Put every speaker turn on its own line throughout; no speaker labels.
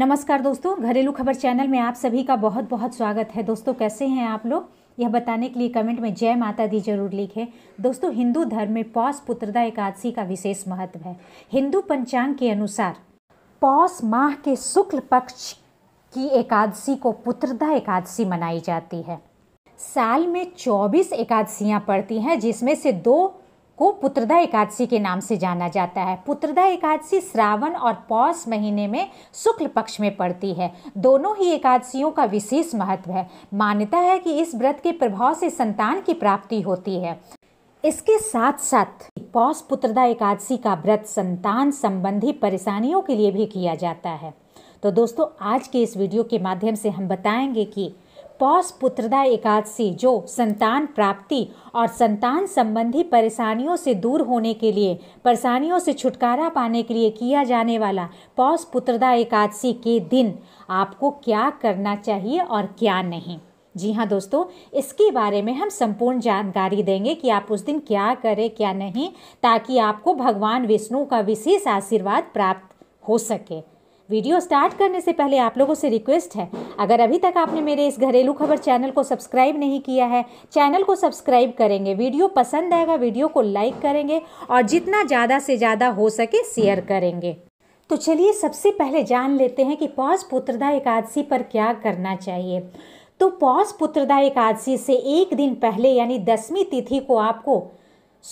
नमस्कार दोस्तों घरेलू खबर चैनल में आप सभी का बहुत बहुत स्वागत है दोस्तों कैसे हैं आप लोग यह बताने के लिए कमेंट में जय माता दी जरूर लिखें दोस्तों हिंदू धर्म में पौष पुत्रदा एकादशी का विशेष महत्व है हिंदू पंचांग के अनुसार पौष माह के शुक्ल पक्ष की एकादशी को पुत्रदा एकादशी मनाई जाती है साल में चौबीस एकादशियाँ पड़ती हैं जिसमें से दो को पुत्रदा एकादशी के नाम से जाना जाता है पुत्रदा एकादशी श्रावण और पौष महीने में शुक्ल पक्ष में पड़ती है दोनों ही एकादशियों का विशेष महत्व है मान्यता है कि इस व्रत के प्रभाव से संतान की प्राप्ति होती है इसके साथ साथ पौष पुत्रदा एकादशी का व्रत संतान संबंधी परेशानियों के लिए भी किया जाता है तो दोस्तों आज के इस वीडियो के माध्यम से हम बताएंगे कि पौष पुत्रदा एकादशी जो संतान प्राप्ति और संतान संबंधी परेशानियों से दूर होने के लिए परेशानियों से छुटकारा पाने के लिए किया जाने वाला पौष पुत्रदा एकादशी के दिन आपको क्या करना चाहिए और क्या नहीं जी हाँ दोस्तों इसके बारे में हम संपूर्ण जानकारी देंगे कि आप उस दिन क्या करें क्या नहीं ताकि आपको भगवान विष्णु का विशेष आशीर्वाद प्राप्त हो सके वीडियो स्टार्ट करने से पहले आप लोगों से रिक्वेस्ट है अगर अभी तक आपने मेरे इस घरेलू खबर चैनल को सब्सक्राइब नहीं किया है चैनल को सब्सक्राइब करेंगे वीडियो पसंद आएगा वीडियो को लाइक करेंगे और जितना ज़्यादा से ज़्यादा हो सके शेयर करेंगे तो चलिए सबसे पहले जान लेते हैं कि पौष पुत्रदा एकादशी पर क्या करना चाहिए तो पौष पुत्रदा एकादशी से एक दिन पहले यानी दसवीं तिथि को आपको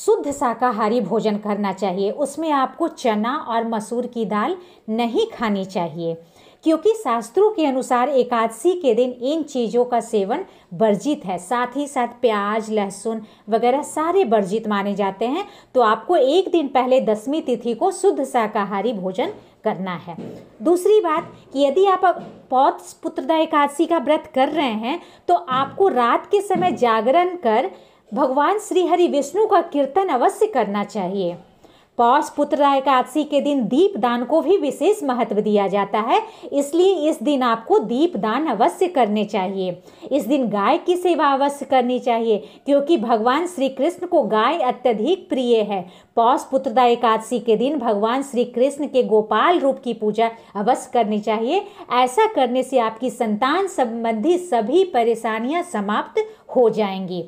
शुद्ध शाकाहारी भोजन करना चाहिए उसमें आपको चना और मसूर की दाल नहीं खानी चाहिए क्योंकि शास्त्रों के अनुसार एकादशी के दिन इन चीज़ों का सेवन वर्जित है साथ ही साथ प्याज लहसुन वगैरह सारे वर्जित माने जाते हैं तो आपको एक दिन पहले दसवीं तिथि को शुद्ध शाकाहारी भोजन करना है दूसरी बात कि यदि आप पौध पुत्रदा एकादशी का व्रत कर रहे हैं तो आपको रात के समय जागरण कर भगवान श्री हरि विष्णु का कीर्तन अवश्य करना चाहिए पौष पुत्र एकादशी के दिन दीप दान को भी विशेष महत्व दिया जाता है इसलिए इस दिन आपको दीप दान अवश्य करने चाहिए इस दिन गाय की सेवा अवश्य करनी चाहिए क्योंकि भगवान श्री कृष्ण को गाय अत्यधिक प्रिय है पौष पुत्र एकादशी के दिन भगवान श्री कृष्ण के गोपाल रूप की पूजा अवश्य करनी चाहिए ऐसा करने से आपकी संतान संबंधी सभी परेशानियाँ समाप्त हो जाएंगी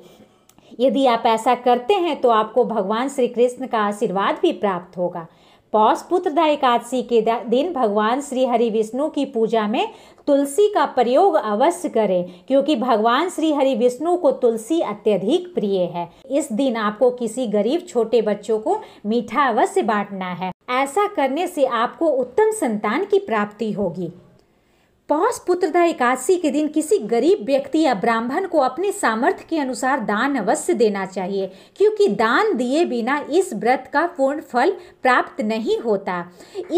यदि आप ऐसा करते हैं तो आपको भगवान श्री कृष्ण का आशीर्वाद भी प्राप्त होगा पौष पुत्रदा एकादशी के दिन भगवान श्री हरि विष्णु की पूजा में तुलसी का प्रयोग अवश्य करें क्योंकि भगवान श्री हरि विष्णु को तुलसी अत्यधिक प्रिय है इस दिन आपको किसी गरीब छोटे बच्चों को मीठा अवश्य बांटना है ऐसा करने से आपको उत्तम संतान की प्राप्ति होगी पौष पुत्रदा एकादशी के दिन किसी गरीब व्यक्ति या ब्राह्मण को अपने सामर्थ्य के अनुसार दान अवश्य देना चाहिए क्योंकि दान दिए बिना इस व्रत का पूर्ण फल प्राप्त नहीं होता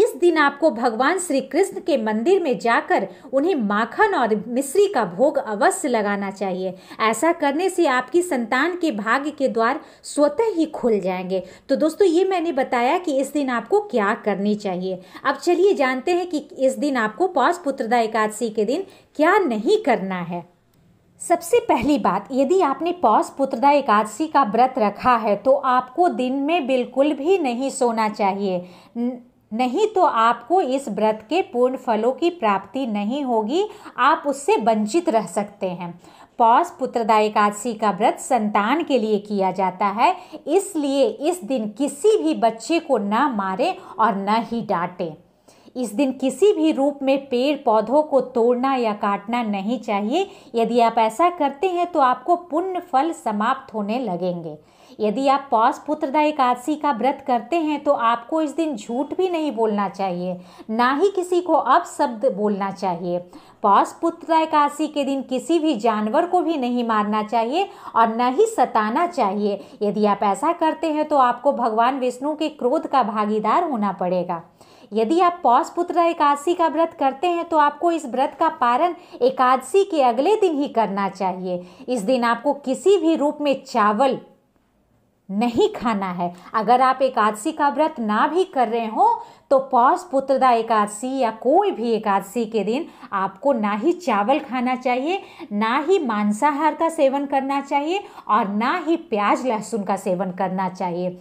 इस दिन आपको भगवान श्री कृष्ण के मंदिर में जाकर उन्हें माखन और मिश्री का भोग अवश्य लगाना चाहिए ऐसा करने से आपकी संतान के भाग्य के द्वार स्वतः ही खुल जाएंगे तो दोस्तों ये मैंने बताया कि इस दिन आपको क्या करनी चाहिए अब चलिए जानते हैं कि इस दिन आपको पौष पुत्रदाय एकादशी के दिन क्या नहीं करना है सबसे पहली बात यदि आपने पौष पुत्रदा एकादशी का व्रत रखा है तो आपको दिन में बिल्कुल भी नहीं सोना चाहिए नहीं तो आपको इस व्रत के पूर्ण फलों की प्राप्ति नहीं होगी आप उससे वंचित रह सकते हैं पौष पुत्रदा एकादशी का व्रत संतान के लिए किया जाता है इसलिए इस दिन किसी भी बच्चे को ना मारे और न ही डांटें इस दिन किसी भी रूप में पेड़ पौधों को तोड़ना या काटना नहीं चाहिए यदि आप ऐसा करते हैं तो आपको पुण्य फल समाप्त होने लगेंगे यदि आप पौष पुत्रदा एकादशी का व्रत करते हैं तो आपको इस दिन झूठ भी नहीं बोलना चाहिए ना ही किसी को अपशब्द बोलना चाहिए पौष पुत्रदा एकादशी के दिन किसी भी जानवर को भी नहीं मारना चाहिए और न ही सताना चाहिए यदि आप ऐसा करते हैं तो आपको भगवान विष्णु के क्रोध का भागीदार होना पड़ेगा यदि आप पौष पुत्र एकादशी का व्रत करते हैं तो आपको इस व्रत का पारण एकादशी के अगले दिन ही करना चाहिए इस दिन आपको किसी भी रूप में चावल नहीं खाना है अगर आप एकादशी का व्रत ना भी कर रहे हो तो पौष पुत्रदा एकादशी या कोई भी एकादशी के दिन आपको ना ही चावल खाना चाहिए ना ही मांसाहार का सेवन करना चाहिए और ना ही प्याज लहसुन का सेवन करना चाहिए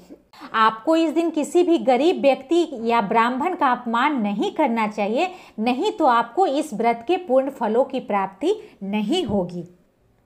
आपको इस दिन किसी भी गरीब व्यक्ति या ब्राह्मण का अपमान नहीं करना चाहिए नहीं तो आपको इस व्रत के पूर्ण फलों की प्राप्ति नहीं होगी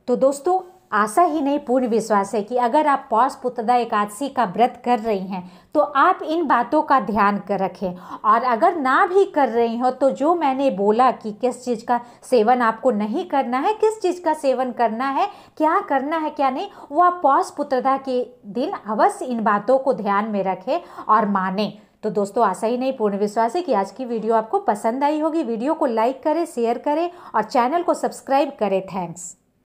तो दोस्तों आशा ही नहीं पूर्ण विश्वास है कि अगर आप पौष पुत्रदा एकादशी का व्रत कर रही हैं तो आप इन बातों का ध्यान कर रखें और अगर ना भी कर रही हो तो जो मैंने बोला कि किस चीज़ का सेवन आपको नहीं करना है किस चीज़ का सेवन करना है क्या करना है क्या नहीं वो आप पौष पुत्रदा के दिन अवश्य इन बातों को ध्यान में रखें और माने तो दोस्तों आशा ही नहीं पूर्ण विश्वास है कि आज की वीडियो आपको पसंद आई होगी वीडियो को लाइक करें शेयर करें और चैनल को सब्सक्राइब करें थैंक्स